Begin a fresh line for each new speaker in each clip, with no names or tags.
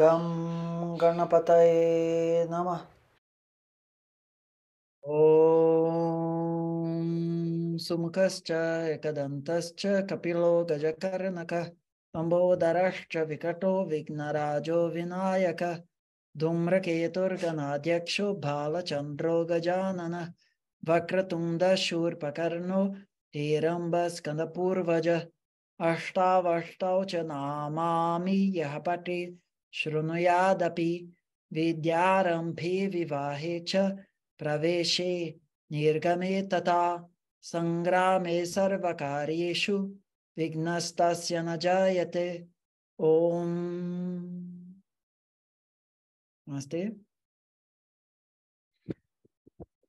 गम गणपत नम ओ सुमुखश्च एकदन्तश्च कपिलो गजकर्णकः अम्बोदरश्च विकटो विघ्नराजो विनायकः धूम्रकेतुर्गणाध्यक्षो बालचन्द्रो गजाननः वक्रतुण्डशूर्पकर्णो हिरम्बस्कन्दपूर्वजः अष्टावष्टौ च नामामि यः पठेत् Shrunuyadapi vidyaram pivivahe praveshe nirgametata tata sangrame sarvakaryeshu vignastasya najayate om. Namastê.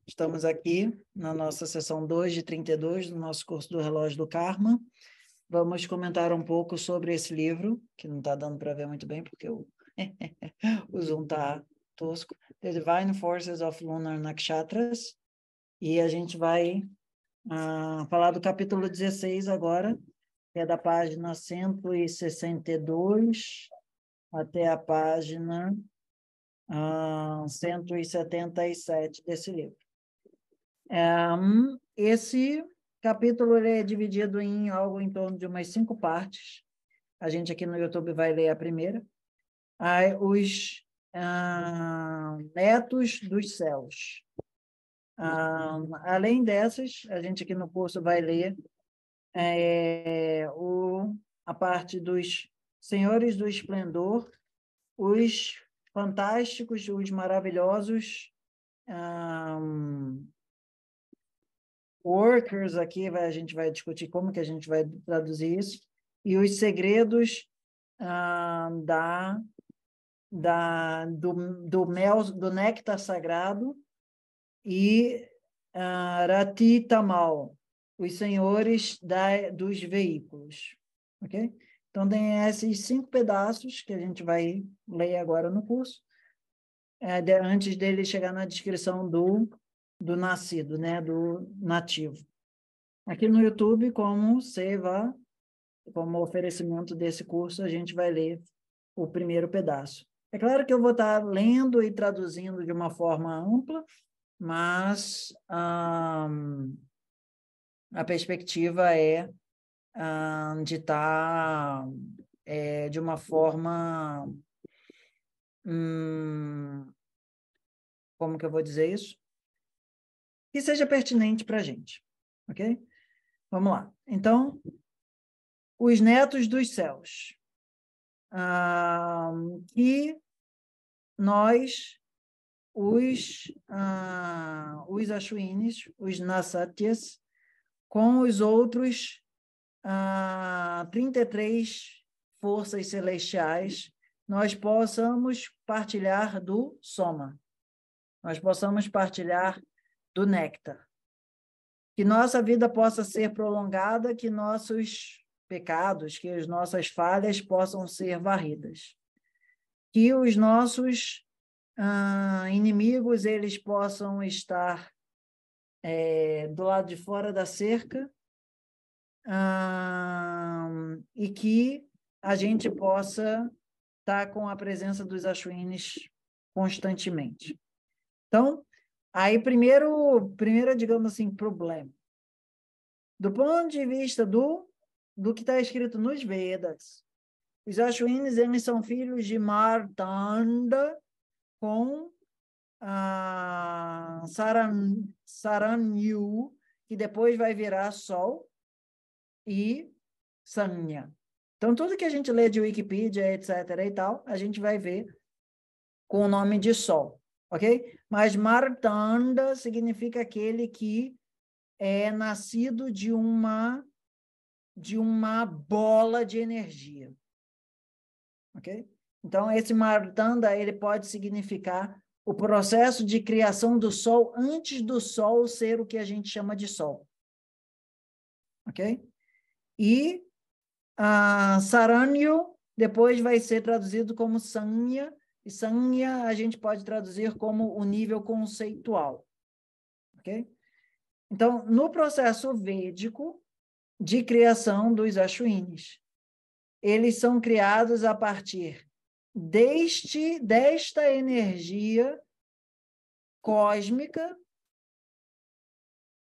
Estamos aqui na nossa sessão 2 de 32 do nosso curso do Relógio do Karma vamos comentar um pouco sobre esse livro, que não está dando para ver muito bem, porque o, o Zoom está tosco, The Divine Forces of Lunar Nakshatras, e a gente vai ah, falar do capítulo 16 agora, que é da página 162 até a página 177 ah, desse livro. É, um, esse capítulo ele é dividido em algo em torno de umas cinco partes. A gente aqui no YouTube vai ler a primeira. os ah, netos dos céus. Ah, além dessas, a gente aqui no curso vai ler é, o, a parte dos senhores do esplendor, os fantásticos, os maravilhosos, ah, workers aqui, vai, a gente vai discutir como que a gente vai traduzir isso, e os segredos ah, da, da, do, do mel, do néctar sagrado e ah, Rati Tamal, os senhores da, dos veículos, ok? Então, tem esses cinco pedaços que a gente vai ler agora no curso, é, de, antes dele chegar na descrição do do nascido, né, do nativo. Aqui no YouTube, como Seva, como oferecimento desse curso, a gente vai ler o primeiro pedaço. É claro que eu vou estar lendo e traduzindo de uma forma ampla, mas um, a perspectiva é um, de estar é, de uma forma. Hum, como que eu vou dizer isso? que seja pertinente para a gente. Ok? Vamos lá. Então, os netos dos céus. Ah, e nós, os, ah, os Ashwinis, os Nasatyas, com os outros ah, 33 forças celestiais, nós possamos partilhar do soma. Nós possamos partilhar do néctar. Que nossa vida possa ser prolongada, que nossos pecados, que as nossas falhas possam ser varridas. Que os nossos ah, inimigos eles possam estar é, do lado de fora da cerca ah, e que a gente possa estar com a presença dos achuines constantemente. Então, Aí, primeiro, primeiro digamos assim, problema. Do ponto de vista do, do que está escrito nos Vedas, os Ashwinis, eles são filhos de Martanda com ah, Saran, Saranyu, que depois vai virar Sol, e Sanya. Então, tudo que a gente lê de Wikipedia, etc. e tal, a gente vai ver com o nome de Sol ok? Mas Martanda significa aquele que é nascido de uma de uma bola de energia, ok? Então esse Martanda ele pode significar o processo de criação do Sol antes do Sol ser o que a gente chama de Sol, ok? E uh, ah, Saranyo depois vai ser traduzido como Sanya, e sanya a gente pode traduzir como o nível conceitual. Ok? Então, no processo védico de criação dos Ashwinis, eles são criados a partir deste, desta energia cósmica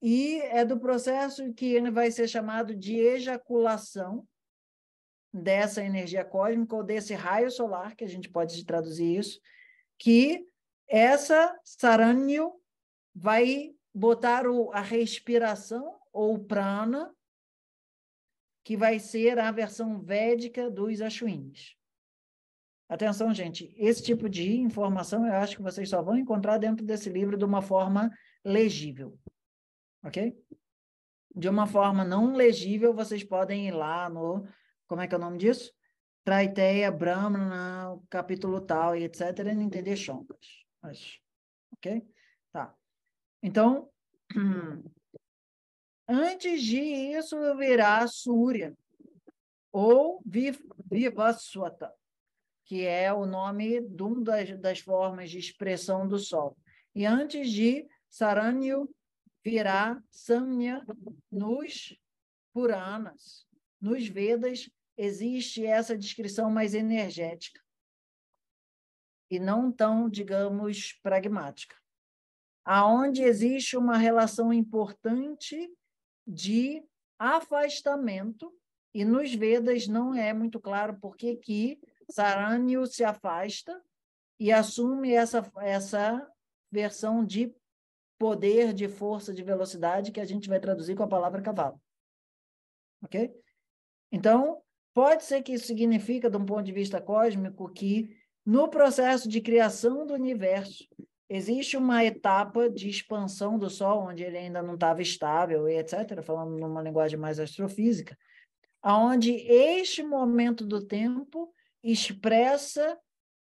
e é do processo que ele vai ser chamado de ejaculação, dessa energia cósmica ou desse raio solar, que a gente pode traduzir isso, que essa saranyu vai botar o, a respiração ou prana, que vai ser a versão védica dos Ashwins. Atenção, gente, esse tipo de informação eu acho que vocês só vão encontrar dentro desse livro de uma forma legível. Ok? De uma forma não legível, vocês podem ir lá no como é que é o nome disso? Traiteia, Brahmana, capítulo tal e etc. Não entender Shonkas. Mas, ok? Tá. Então, antes de isso virá Surya, ou Vivaswata, que é o nome de uma das, das formas de expressão do Sol. E antes de Saranyu virá Samya nos Puranas. Nos Vedas existe essa descrição mais energética e não tão, digamos, pragmática. Aonde existe uma relação importante de afastamento e nos Vedas não é muito claro por que que Saranyu se afasta e assume essa essa versão de poder, de força, de velocidade que a gente vai traduzir com a palavra cavalo. OK? Então, pode ser que isso significa, de um ponto de vista cósmico, que no processo de criação do universo, existe uma etapa de expansão do Sol, onde ele ainda não estava estável, e etc., falando numa linguagem mais astrofísica, aonde este momento do tempo expressa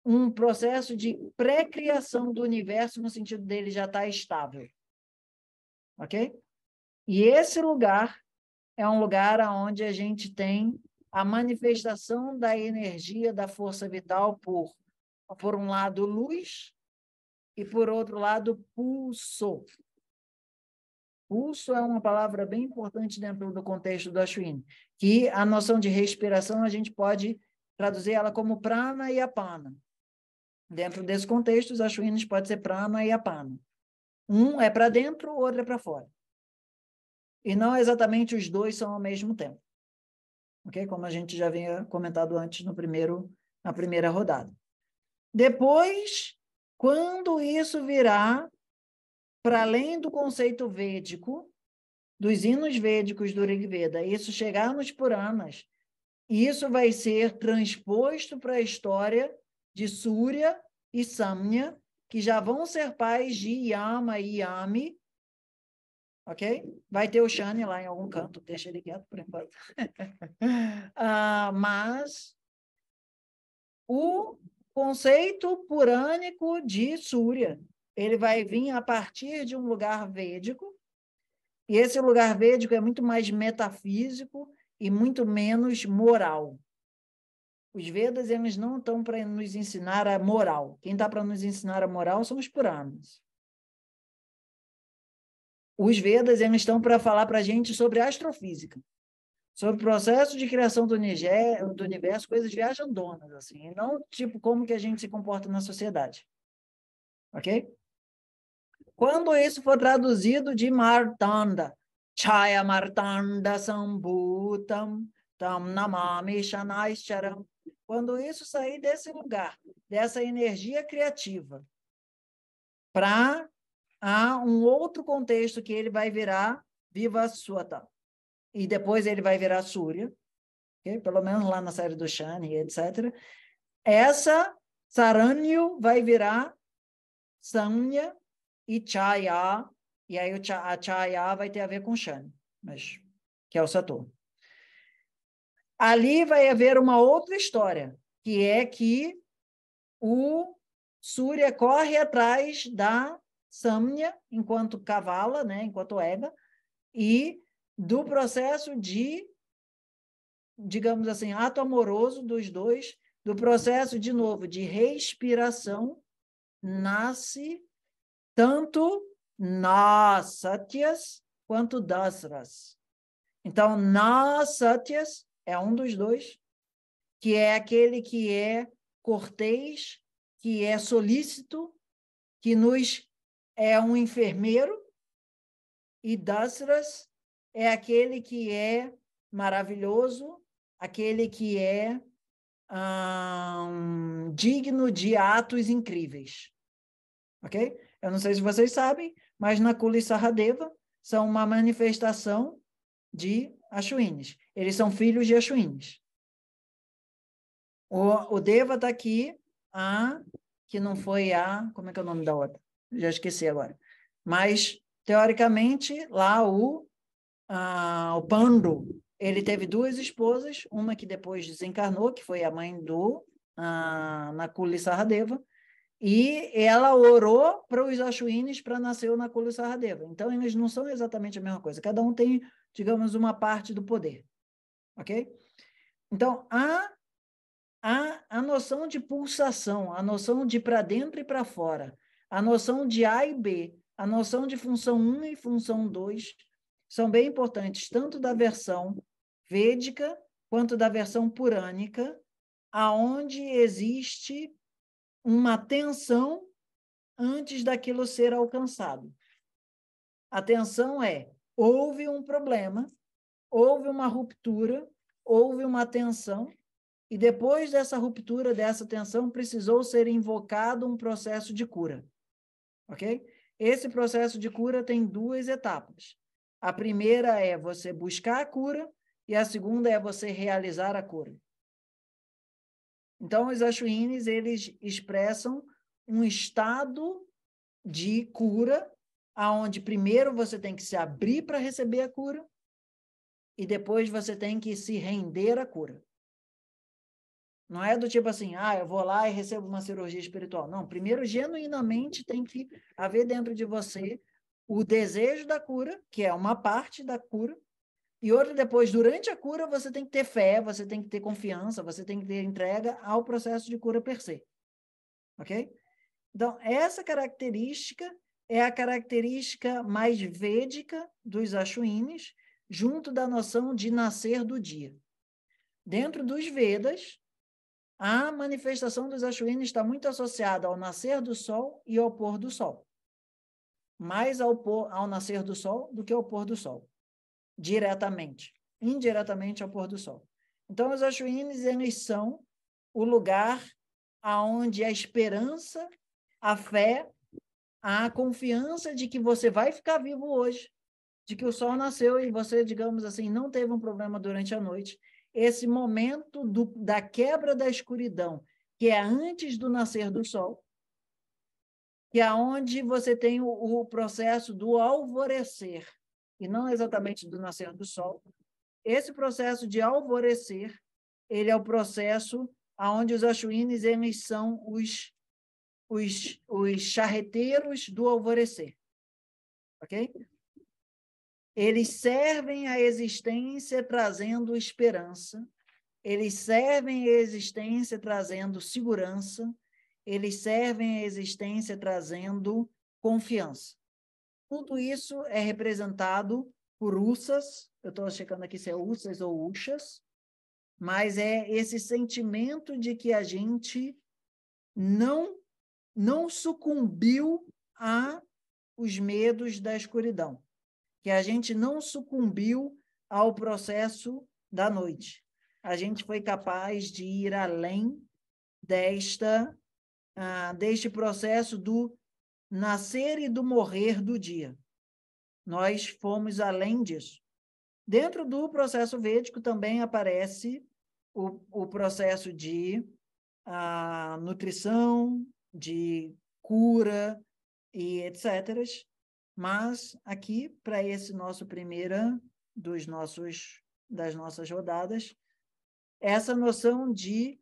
um processo de pré-criação do universo no sentido dele já estar tá estável. OK? E esse lugar é um lugar onde a gente tem a manifestação da energia, da força vital por, por um lado, luz e, por outro lado, pulso. Pulso é uma palavra bem importante dentro do contexto do Ashwin, que a noção de respiração a gente pode traduzir ela como prana e apana. Dentro desse contexto, os Ashwinis podem ser prana e apana. Um é para dentro, o outro é para fora. E não exatamente os dois são ao mesmo tempo. Ok? Como a gente já havia comentado antes no primeiro, na primeira rodada. Depois, quando isso virá para além do conceito védico, dos hinos védicos do Rig Veda, isso chegar nos Puranas, isso vai ser transposto para a história de Surya e Samnya, que já vão ser pais de Yama e Yami, ok? Vai ter o Shane lá em algum canto, deixa ele quieto por enquanto. uh, mas o conceito purânico de Surya, ele vai vir a partir de um lugar védico, e esse lugar védico é muito mais metafísico e muito menos moral. Os Vedas eles não estão para nos ensinar a moral. Quem está para nos ensinar a moral são os Puranas os Vedas eles estão para falar para a gente sobre astrofísica, sobre o processo de criação do, universo, do universo coisas viajandonas, assim, e não tipo como que a gente se comporta na sociedade. Ok? Quando isso for traduzido de Martanda, Chaya Martanda Sambutam, Tam Namami quando isso sair desse lugar, dessa energia criativa, para a um outro contexto que ele vai virar Vivaswata. E depois ele vai virar Surya, okay? pelo menos lá na série do Shani, etc. Essa Saranyu vai virar Sanya e Chaya, e aí a Chaya vai ter a ver com Shani, mas, que é o Saturno. Ali vai haver uma outra história, que é que o Surya corre atrás da Samnya, enquanto Kavala, né, enquanto Ega, e do processo de, digamos assim, ato amoroso dos dois, do processo, de novo, de respiração, nasce tanto Nasatyas quanto Dasras. Então, Nasatyas é um dos dois, que é aquele que é cortês, que é solícito, que nos é um enfermeiro e Dasras é aquele que é maravilhoso, aquele que é digno de atos incríveis. Ok? Eu não sei se vocês sabem, mas na e Saradeva são uma manifestação de Ashwinis. Eles são filhos de Ashwinis. O, o Deva está aqui, a, que não foi a. Como é que é o nome da outra? já esqueci agora. Mas, teoricamente, lá o, ah, o Pando, ele teve duas esposas, uma que depois desencarnou, que foi a mãe do ah, Nakula Saradeva, e ela orou para os Ashwines para nascer o Nakula Saradeva. Então, eles não são exatamente a mesma coisa. Cada um tem, digamos, uma parte do poder. Ok? Então, a, a, a noção de pulsação, a noção de para dentro e para fora, a noção de A e B, a noção de função 1 e função 2 são bem importantes, tanto da versão védica quanto da versão purânica, aonde existe uma tensão antes daquilo ser alcançado. A tensão é: houve um problema, houve uma ruptura, houve uma tensão, e depois dessa ruptura, dessa tensão, precisou ser invocado um processo de cura ok? Esse processo de cura tem duas etapas. A primeira é você buscar a cura e a segunda é você realizar a cura. Então, os Ashwines, eles expressam um estado de cura, aonde primeiro você tem que se abrir para receber a cura e depois você tem que se render à cura. Não é do tipo assim, ah, eu vou lá e recebo uma cirurgia espiritual. Não, primeiro, genuinamente tem que haver dentro de você o desejo da cura, que é uma parte da cura, e outra depois, durante a cura, você tem que ter fé, você tem que ter confiança, você tem que ter entrega ao processo de cura per se. Ok? Então, essa característica é a característica mais védica dos Ashwines, junto da noção de nascer do dia. Dentro dos Vedas, a manifestação dos Ashwini está muito associada ao nascer do sol e ao pôr do sol. Mais ao, pôr, ao nascer do sol do que ao pôr do sol. Diretamente. Indiretamente ao pôr do sol. Então, os Ashwinis, eles são o lugar aonde a esperança, a fé, a confiança de que você vai ficar vivo hoje, de que o sol nasceu e você, digamos assim, não teve um problema durante a noite, esse momento do, da quebra da escuridão, que é antes do nascer do sol, que é onde você tem o, o processo do alvorecer, e não exatamente do nascer do sol. Esse processo de alvorecer, ele é o processo aonde os axuínes eles são os, os, os charreteiros do alvorecer. Ok? Eles servem a existência trazendo esperança, eles servem a existência trazendo segurança, eles servem a existência trazendo confiança. Tudo isso é representado por ursas, eu estou checando aqui se é ursas ou uxas, mas é esse sentimento de que a gente não não sucumbiu a os medos da escuridão que a gente não sucumbiu ao processo da noite. A gente foi capaz de ir além desta uh, deste processo do nascer e do morrer do dia. Nós fomos além disso. Dentro do processo védico também aparece o, o processo de uh, nutrição, de cura e etc. Mas aqui, para esse nosso primeira dos nossos das nossas rodadas, essa noção de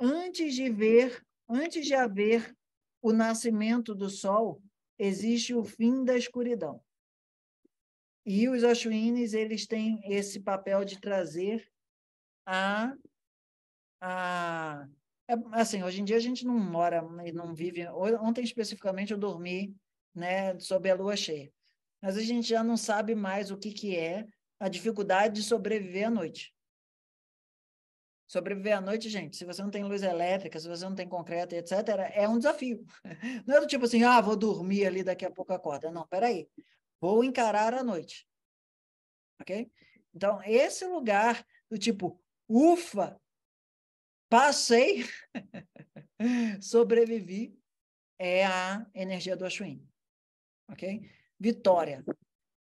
antes de ver, antes de haver o nascimento do sol, existe o fim da escuridão. E os Ashwines, eles têm esse papel de trazer a, a é, assim, hoje em dia a gente não mora, não vive. Ontem especificamente eu dormi né, sob a lua cheia. Mas a gente já não sabe mais o que, que é a dificuldade de sobreviver à noite. Sobreviver à noite, gente, se você não tem luz elétrica, se você não tem concreto, etc., é um desafio. Não é do tipo assim, ah, vou dormir ali, daqui a pouco acorda. Não, peraí. Vou encarar a noite. Ok? Então, esse lugar do tipo, ufa, passei, sobrevivi, é a energia do Ashwin ok? Vitória,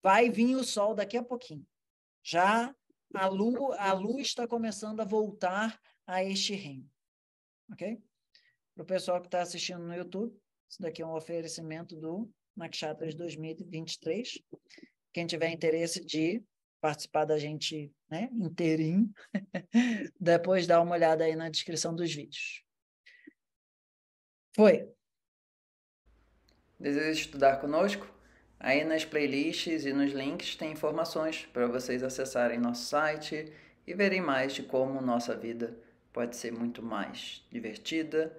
vai vir o sol daqui a pouquinho. Já a a luz está começando a voltar a este reino, ok? Para o pessoal que está assistindo no YouTube, isso daqui é um oferecimento do Nakshatras 2023. Quem tiver interesse de participar da gente né, inteirinho, depois dá uma olhada aí na descrição dos vídeos. Foi. Deseja estudar conosco? Aí nas playlists e nos links tem informações para vocês acessarem nosso site e verem mais de como nossa vida pode ser muito mais divertida,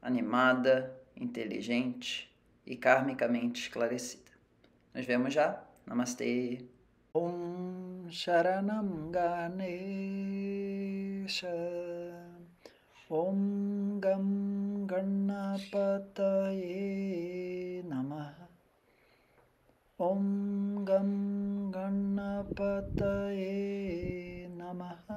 animada, inteligente e karmicamente esclarecida. Nos vemos já. Namastê. Om Sharanam Ganesha. ॐ गं गणपतये नमः ॐ गं गणपतये नमः